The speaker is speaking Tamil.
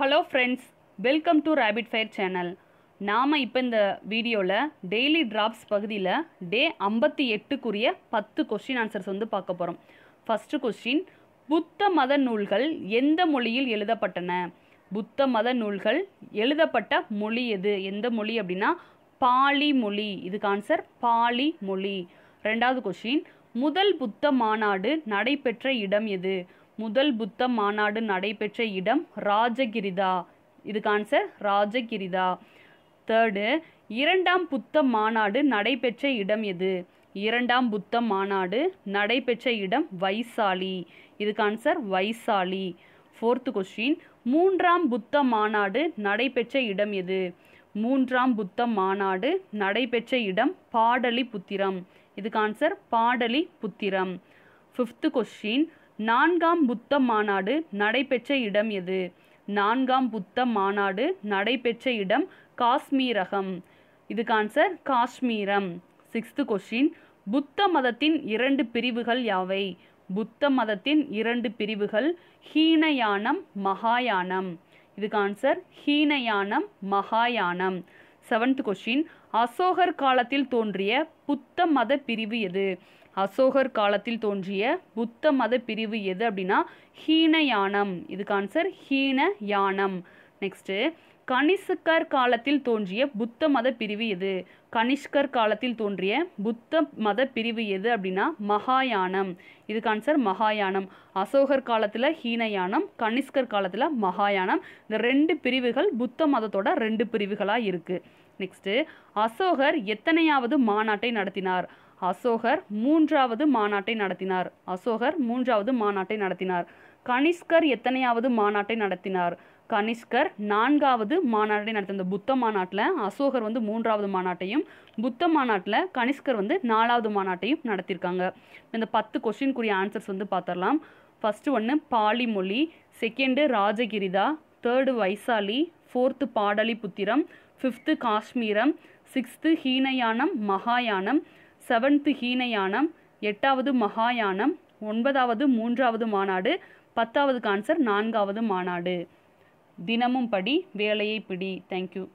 hello friends welcome to rapid fire channel நாம் இப்போ இந்த வீடியோவில் டெய்லி ட்ராப்ஸ் பகுதியில் டே ஐம்பத்தி எட்டுக்குரிய பத்து கொஸ்டின் ஆன்சர்ஸ் வந்து பார்க்க போகிறோம் ஃபஸ்ட்டு கொஸ்டின் புத்த மத நூல்கள் எந்த மொழியில் எழுதப்பட்டன புத்த மத நூல்கள் எழுதப்பட்ட மொழி எது எந்த மொழி அப்படின்னா பாலி மொழி இதுக்கு ஆன்சர் பாலி மொழி ரெண்டாவது கொஸ்டின் முதல் புத்த மாநாடு நடைபெற்ற இடம் எது முதல் புத்த மாநாடு நடைபெற்ற இடம் ராஜகிரிதா இதுக்கு ஆன்சர் ராஜகிரிதா தேர்டு இரண்டாம் புத்த மாநாடு நடைபெற்ற இடம் எது இரண்டாம் புத்த மாநாடு நடைபெற்ற இடம் வைசாலி இதுக்கு ஆன்சர் வைசாலி ஃபோர்த்து கொஸ்டின் மூன்றாம் புத்த மாநாடு நடைபெற்ற இடம் எது மூன்றாம் புத்த மாநாடு நடைபெற்ற இடம் பாடலி புத்திரம் இதுக்கு answer Pataliputram fifth question நான்காம் புத்த மாநாடு நடைபெற்ற இடம் எது நான்காம் புத்த மாநாடு நடைபெற்ற இடம் காஷ்மீரகம் இதுக்கு ஆன்சர் காஷ்மீரம் சிக்ஸ்த்து கொஷின் புத்த மதத்தின் இரண்டு பிரிவுகள் யாவை புத்த மதத்தின் இரண்டு பிரிவுகள் ஹீனயானம் மகாயானம் இதுக்கு ஆன்சர் ஹீனயானம் மகாயானம் செவன்த் கொஷின் அசோகர் காலத்தில் தோன்றிய புத்த மத பிரிவு எது அசோகர் காலத்தில் தோன்றிய புத்த மத பிரிவு எது அப்படின்னா ஹீன யானம் இதுக்கு ஆன்சர் ஹீன யானம் நெக்ஸ்ட்டு கனிஷ்கர் காலத்தில் தோன்றிய புத்த மத பிரிவு எது கனிஷ்கர் காலத்தில் தோன்றிய புத்த மத பிரிவு எது அப்படின்னா மகாயானம் இதுக்கு ஆன்சர் மகாயானம் அசோகர் காலத்தில் ஹீனயானம் கனிஷ்கர் காலத்தில் மகாயானம் இந்த ரெண்டு பிரிவுகள் புத்த மதத்தோட ரெண்டு பிரிவுகளாக இருக்குது நெக்ஸ்ட்டு அசோகர் எத்தனையாவது மாநாட்டை நடத்தினார் அசோகர் மூன்றாவது மாநாட்டை நடத்தினார் அசோகர் மூன்றாவது மாநாட்டை நடத்தினார் கனிஷ்கர் எத்தனையாவது மாநாட்டை நடத்தினார் கனிஷ்கர் நான்காவது மாநாட்டை நடத்தின புத்த மாநாட்டில் அசோகர் வந்து மூன்றாவது மாநாட்டையும் புத்த மாநாட்டில் கனிஷ்கர் வந்து நாலாவது மாநாட்டையும் நடத்தியிருக்காங்க இந்த பத்து கொஷின்குரிய ஆன்சர்ஸ் வந்து பார்த்துடலாம் ஃபஸ்ட்டு ஒன்று பாலி மொழி second Rajagriha third Vaishali fourth Pataliputram fifth Kashmiram sixth Hinayanam மகாயானம் செவன்த்து ஹீனயானம் எட்டாவது மகாயானம் ஒன்பதாவது மூன்றாவது மாநாடு பத்தாவது கான்சர் நான்காவது மாநாடு தினமும் படி வேலையை பிடி தேங்க்யூ